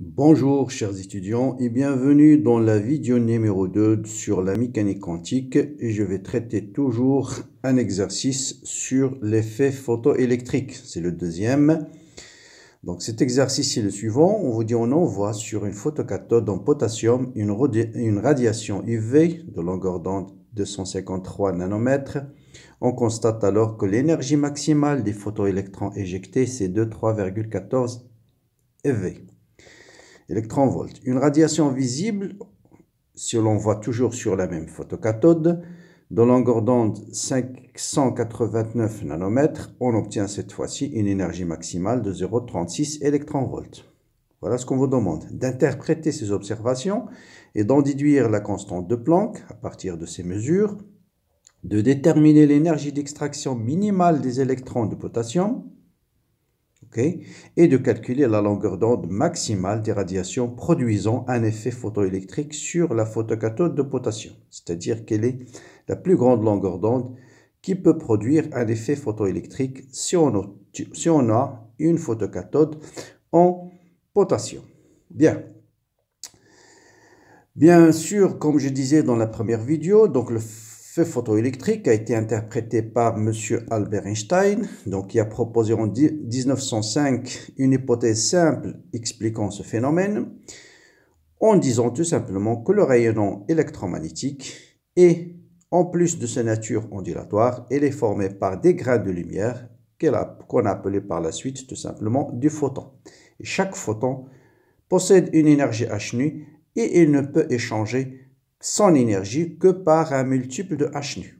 Bonjour chers étudiants et bienvenue dans la vidéo numéro 2 sur la mécanique quantique et je vais traiter toujours un exercice sur l'effet photoélectrique, c'est le deuxième. Donc cet exercice est le suivant, on vous dit on envoie sur une photocathode en potassium une, radiation UV de longueur d'onde 253 nanomètres. On constate alors que l'énergie maximale des photoélectrons éjectés c'est de 3,14 EV. Une radiation visible, si l'on voit toujours sur la même photocathode, de longueur d'onde 589 nanomètres, on obtient cette fois-ci une énergie maximale de 0,36 électron-volts. Voilà ce qu'on vous demande, d'interpréter ces observations et d'en déduire la constante de Planck à partir de ces mesures, de déterminer l'énergie d'extraction minimale des électrons de potassium, et de calculer la longueur d'onde maximale des radiations produisant un effet photoélectrique sur la photocathode de potassium, c'est-à-dire quelle est la plus grande longueur d'onde qui peut produire un effet photoélectrique si on a, si on a une photocathode en potassium. Bien. Bien sûr, comme je disais dans la première vidéo, donc le feu photoélectrique a été interprété par M. Albert Einstein, donc qui a proposé en 1905 une hypothèse simple expliquant ce phénomène, en disant tout simplement que le rayonnement électromagnétique est, en plus de sa nature ondulatoire, elle est formé par des grains de lumière qu'on a appelé par la suite tout simplement du photon. chaque photon possède une énergie H nu et il ne peut échanger son énergie que par un multiple de H nu.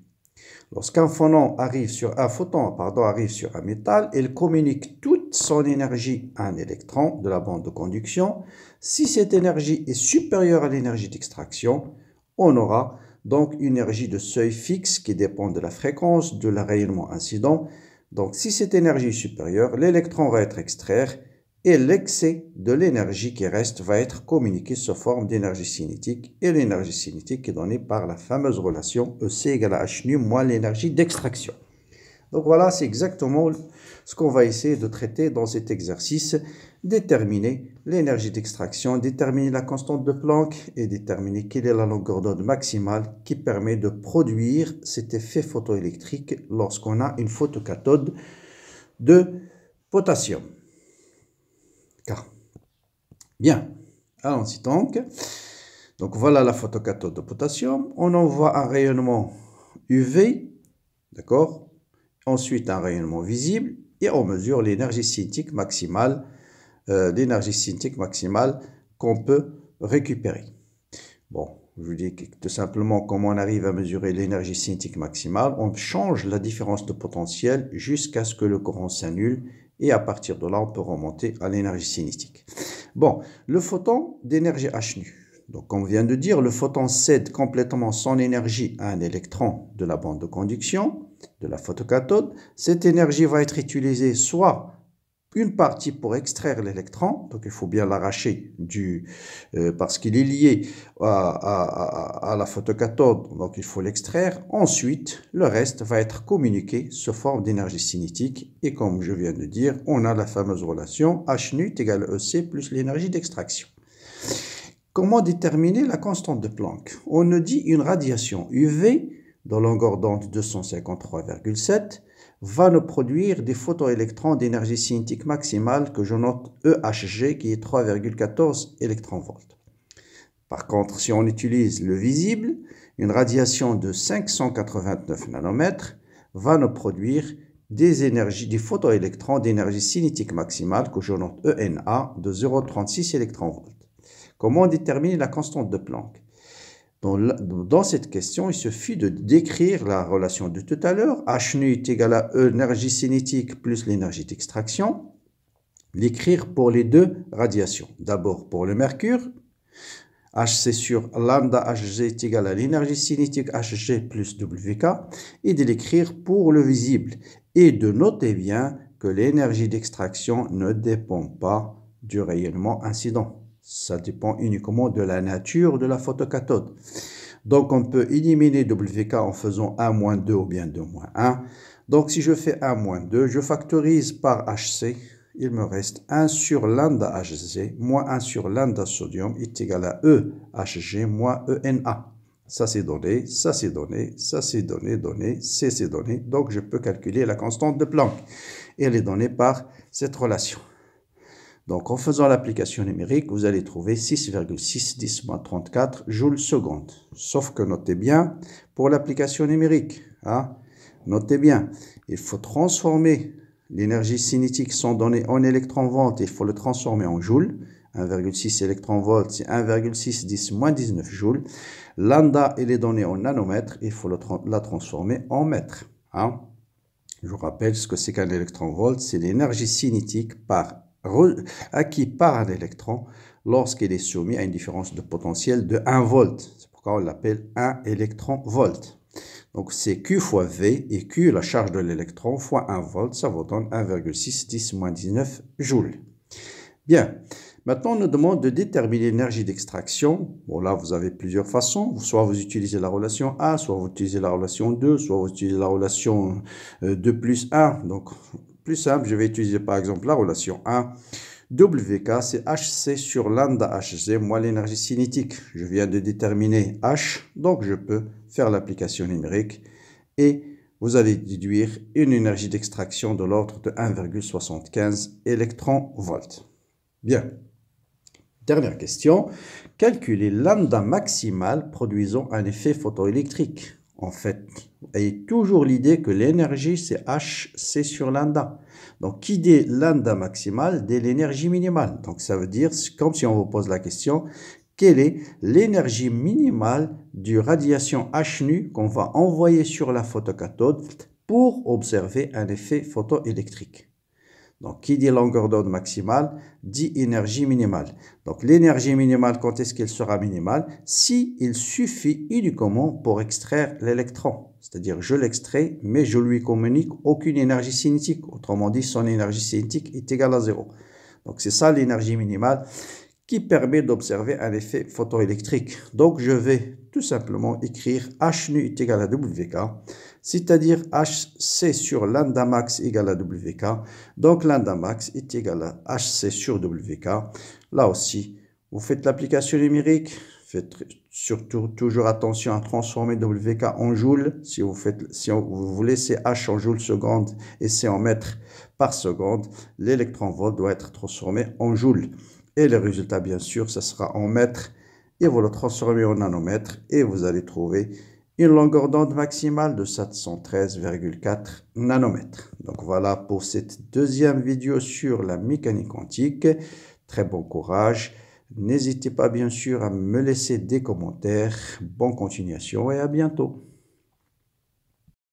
Lorsqu'un phonon arrive sur un photon, pardon, arrive sur un métal, il communique toute son énergie à un électron de la bande de conduction. Si cette énergie est supérieure à l'énergie d'extraction, on aura donc une énergie de seuil fixe qui dépend de la fréquence de la rayonnement incident. Donc si cette énergie est supérieure, l'électron va être extrait et l'excès de l'énergie qui reste va être communiqué sous forme d'énergie cinétique et l'énergie cinétique est donnée par la fameuse relation EC égale à H nu moins l'énergie d'extraction. Donc voilà, c'est exactement ce qu'on va essayer de traiter dans cet exercice, déterminer l'énergie d'extraction, déterminer la constante de Planck et déterminer quelle est la longueur d'onde maximale qui permet de produire cet effet photoélectrique lorsqu'on a une photocathode de potassium. Bien, allons-y donc. Donc voilà la photocathode de potassium. On envoie un rayonnement UV, d'accord Ensuite un rayonnement visible et on mesure l'énergie cinétique maximale, euh, l'énergie cinétique maximale qu'on peut récupérer. Bon, je vous dis tout simplement comment on arrive à mesurer l'énergie cinétique maximale. On change la différence de potentiel jusqu'à ce que le courant s'annule et à partir de là, on peut remonter à l'énergie cinétique. Bon, le photon d'énergie H nu. Donc, comme on vient de dire, le photon cède complètement son énergie à un électron de la bande de conduction, de la photocathode. Cette énergie va être utilisée soit une partie pour extraire l'électron, donc il faut bien l'arracher du euh, parce qu'il est lié à, la photocathode, donc il faut l'extraire. Ensuite, le reste va être communiqué sous forme d'énergie cinétique et comme je viens de dire, on a la fameuse relation H nut égale EC plus l'énergie d'extraction. Comment déterminer la constante de Planck On nous dit une radiation UV dans longueur d'onde 253,7 va nous produire des photoélectrons d'énergie cinétique maximale que je note EHG qui est 3,14 électronvolts. Par contre, si on utilise le visible, une radiation de 589 nanomètres va nous produire des énergies, des photoélectrons d'énergie cinétique maximale que je note ENA de 0,36 électronvolts. Comment déterminer la constante de Planck dans, cette question, il suffit de décrire la relation de tout à l'heure. H nu est égal à e, énergie cinétique plus l'énergie d'extraction. L'écrire pour les deux radiations. D'abord pour le mercure. HC sur lambda HG est égal à l'énergie cinétique HG plus WK. Et de l'écrire pour le visible. Et de noter bien que l'énergie d'extraction ne dépend pas du rayonnement incident. Ça dépend uniquement de la nature de la photocathode. Donc on peut éliminer WK en faisant 1 2 ou bien 2 1. Donc si je fais 1 2, je factorise par HC. Il me reste 1 sur lambda HC, moins 1 sur lambda sodium est égal à EHG moins ENA. Ça c'est donné, ça c'est donné, ça c'est donné, donné, C c'est donné. Donc je peux calculer la constante de Planck. Et elle est donnée par cette relation. Donc en faisant l'application numérique, vous allez trouver 6,610-34 joules secondes. Sauf que notez bien, pour l'application numérique, hein, notez bien, il faut transformer l'énergie cinétique sans données en électron-volts, il faut le transformer en joules. 1,6 électron-volts, c'est 1610 19 joules. Lambda il est donné en nanomètres, il faut la transformer en mètres. Hein. Je vous rappelle ce que c'est qu'un électron-volt, c'est l'énergie cinétique par acquis par électron lorsqu'il est soumis à une différence de potentiel de 1 volt. C'est pourquoi on l'appelle 1 électron-volt. Donc c'est Q fois V et Q, la charge de l'électron, fois 1 volt, ça vous donne 1,6 19 joules. Bien, maintenant on nous demande de déterminer l'énergie d'extraction. Bon là vous avez plusieurs façons, soit vous utilisez la relation A, soit vous utilisez la relation 2, soit vous utilisez la relation 2 euh, plus 1. Donc plus simple, je vais utiliser par exemple la relation 1. WK, c'est HC sur lambda HC moins l'énergie cinétique. Je viens de déterminer H, donc je peux faire l'application numérique et vous allez déduire une énergie d'extraction de l'ordre de 1,75 électron-volts. Bien. Dernière question. Calculer lambda maximal produisant un effet photoélectrique en fait. ayez toujours l'idée que l'énergie, c'est HC sur lambda. Donc, qui dit lambda maximale, dès l'énergie minimale. Donc, ça veut dire, comme si on vous pose la question, quelle est l'énergie minimale du radiation H nu qu'on va envoyer sur la photocathode pour observer un effet photoélectrique donc, qui dit longueur d'onde maximale dit énergie minimale. Donc, l'énergie minimale, quand est-ce qu'elle sera minimale Si il suffit uniquement pour extraire l'électron. C'est-à-dire, je l'extrais, mais je lui communique aucune énergie cinétique. Autrement dit, son énergie cinétique est égale à zéro. Donc, c'est ça l'énergie minimale qui permet d'observer un effet photoélectrique. Donc je vais tout simplement écrire H nu est égal à WK, c'est-à-dire HC sur lambda max à WK. Donc lambda max est égal à HC sur WK. Là aussi, vous faites l'application numérique, faites surtout toujours attention à transformer WK en joules. Si vous faites, si vous laissez H en joules seconde et C en mètres par seconde, l'électron-volt doit être transformé en joules. Et le résultat, bien sûr, ce sera en mètres. Et vous le transformez en nanomètres et vous allez trouver une longueur d'onde maximale de 713,4 nanomètres. Donc voilà pour cette deuxième vidéo sur la mécanique quantique. Très bon courage. N'hésitez pas bien sûr à me laisser des commentaires. Bonne continuation et à bientôt.